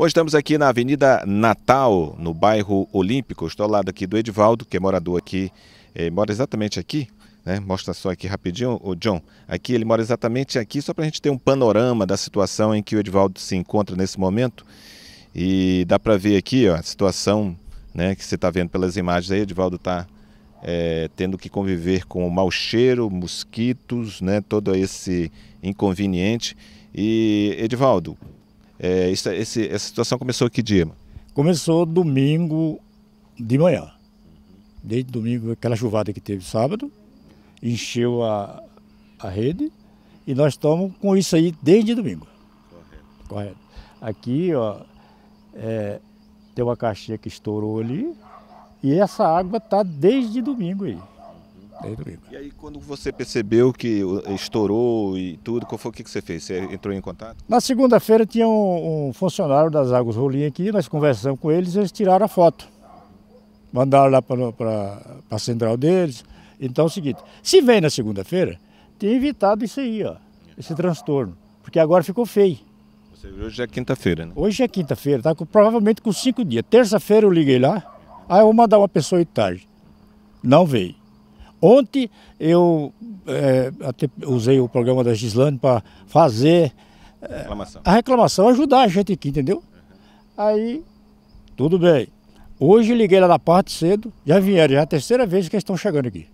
Hoje estamos aqui na Avenida Natal, no bairro Olímpico. Estou ao lado aqui do Edivaldo, que é morador aqui, eh, mora exatamente aqui. Né? Mostra só aqui rapidinho, o John. Aqui ele mora exatamente aqui, só para a gente ter um panorama da situação em que o Edivaldo se encontra nesse momento. E dá para ver aqui ó, a situação né, que você está vendo pelas imagens aí. Edivaldo está é, eh, tendo que conviver com o mau cheiro, mosquitos, né, todo esse inconveniente. E Edivaldo, é, essa, essa situação começou que dia? Começou domingo de manhã. Desde domingo, aquela chuvada que teve sábado, encheu a, a rede e nós estamos com isso aí desde domingo. Correto. Correto. Aqui, ó, é, tem uma caixinha que estourou ali e essa água está desde domingo aí. É e aí, quando você percebeu que estourou e tudo, qual foi o que, você fez? Você entrou em contato? Na segunda-feira tinha um, um, funcionário das Águas Rolim aqui, nós conversamos com eles, eles tiraram a foto. Mandaram lá para a central deles. Então é o seguinte, se vem na segunda-feira, tem evitado isso aí, ó, esse transtorno. Porque agora ficou feio. Hoje é quinta-feira, né? Hoje é quinta-feira, tá? Provavelmente com cinco dias. Terça-feira eu liguei lá, aí eu vou mandar uma pessoa ir tarde. Não veio. Ontem eu é, até usei o programa da Gislane para fazer eh, reclamação. a reclamação, ajudar a gente aqui, entendeu? Aí, tudo bem. Hoje liguei lá na parte cedo, já vieram, já é a terceira vez que eles estão chegando aqui.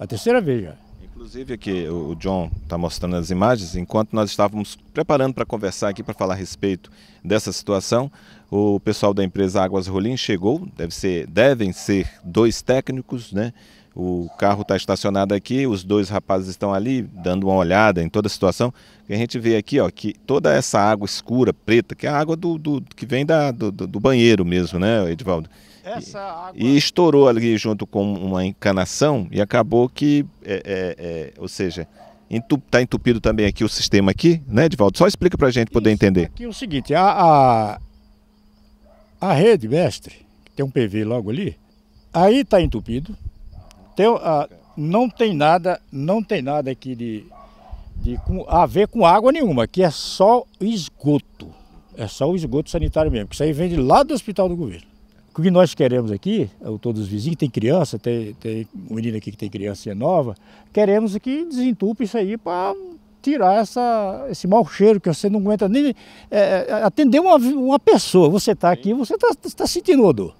A terceira vez já. Inclusive aqui o John está mostrando as imagens, enquanto nós estávamos preparando para conversar aqui, para falar a respeito dessa situação, o pessoal da empresa Águas Rolim chegou, deve ser, devem ser dois técnicos, né? o carro está estacionado aqui, os dois rapazes estão ali dando uma olhada em toda a situação. E a gente vê aqui ó, que toda essa água escura, preta, que é a água do, do que vem da, do, do, banheiro mesmo, né, Edivaldo? Essa água... E estourou ali junto com uma encanação e acabou que, é, é, é, ou seja, está entupido também aqui o sistema aqui, né, Edivaldo? Só explica para a gente poder Isso, entender. Aqui é o seguinte, a, a, a rede mestre, que tem um PV logo ali, aí está entupido, tem, ah, não tem nada, não tem nada aqui de, de com, a ver com água nenhuma, aqui é só esgoto. É só o esgoto sanitário mesmo, que isso aí vem de lá do hospital do governo. O que nós queremos aqui, é todos os vizinhos, tem criança, tem, tem um menino aqui que tem criança é nova, queremos que desentupe isso aí para tirar essa, esse mau cheiro que você não aguenta nem é, é atender uma, uma pessoa. Você está aqui, você está tá sentindo odor.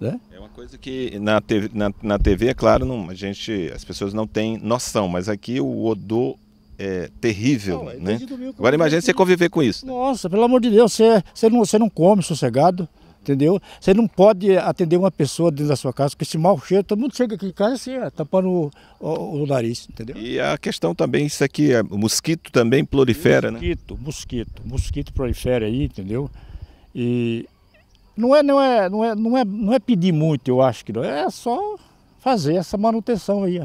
Né? É uma coisa que na TV, na, na TV é claro, não, a gente, as pessoas não têm noção, mas aqui o odor é terrível, não, é né? Agora imagine você conviver com isso. Né? Nossa, pelo amor de Deus, você, você, não, você não come sossegado, entendeu? Você não pode atender uma pessoa dentro da sua casa com esse mau cheiro. Todo mundo chega aqui em casa assim, ó, tapando o, o, o, nariz, entendeu? E a questão também, isso aqui, é, o mosquito também prolifera, mosquito, né? Mosquito, mosquito, mosquito prolifera aí, entendeu? E não é, não é, não é, não é, não é pedir muito, eu acho que não. É só fazer essa manutenção aí.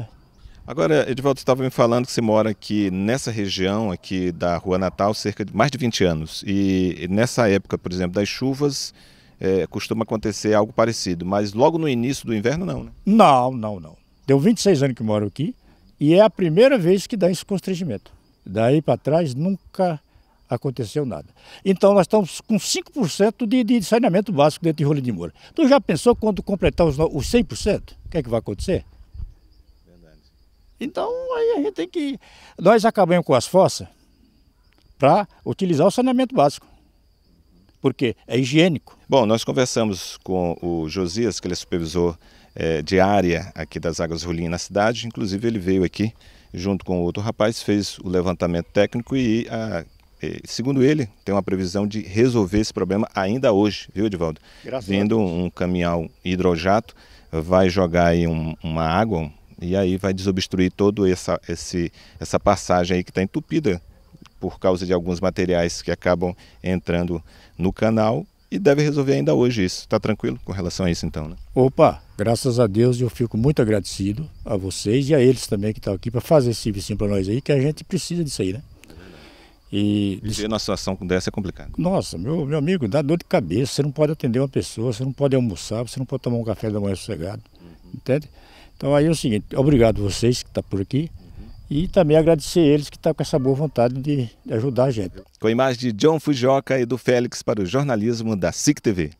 Agora, Edvaldo, você estava me falando que você mora aqui nessa região aqui da Rua Natal cerca de mais de 20 anos. E nessa época, por exemplo, das chuvas, é, costuma acontecer algo parecido. Mas logo no início do inverno, não, né? Não, não, não. Deu 26 anos que moro aqui e é a primeira vez que dá esse constrangimento. Daí para trás, nunca aconteceu nada. Então nós estamos com 5% de, de saneamento básico dentro de Rolim de Moura. Tu já pensou quando completar os, os 100%? O que é que vai acontecer? Verdade. Então aí a gente tem que... Nós acabamos com as fossas para utilizar o saneamento básico porque é higiênico. Bom, nós conversamos com o Josias, que ele é supervisor é, de área aqui das Águas Rolim na cidade, inclusive ele veio aqui junto com outro rapaz, fez o levantamento técnico e a segundo ele, tem uma previsão de resolver esse problema ainda hoje, viu, Edivaldo? Graças Vindo um caminhão hidrojato, vai jogar aí um, uma água e aí vai desobstruir toda essa, essa passagem aí que está entupida por causa de alguns materiais que acabam entrando no canal e deve resolver ainda hoje isso. Está tranquilo com relação a isso então, né? Opa, graças a Deus eu fico muito agradecido a vocês e a eles também que estão aqui para fazer esse serviço para nós aí, que a gente precisa disso aí, né? E Viver numa situação dessa é complicado. Nossa, meu, meu amigo, dá dor de cabeça. Você não pode atender uma pessoa, você não pode almoçar, você não pode tomar um café da manhã sossegado. Uhum. Entende? Então aí é o seguinte, obrigado vocês que estão tá por aqui. Uhum. E também agradecer eles que estão tá com essa boa vontade de, ajudar a gente. Com a imagem de John Fujoca e do Félix para o jornalismo da SIC TV.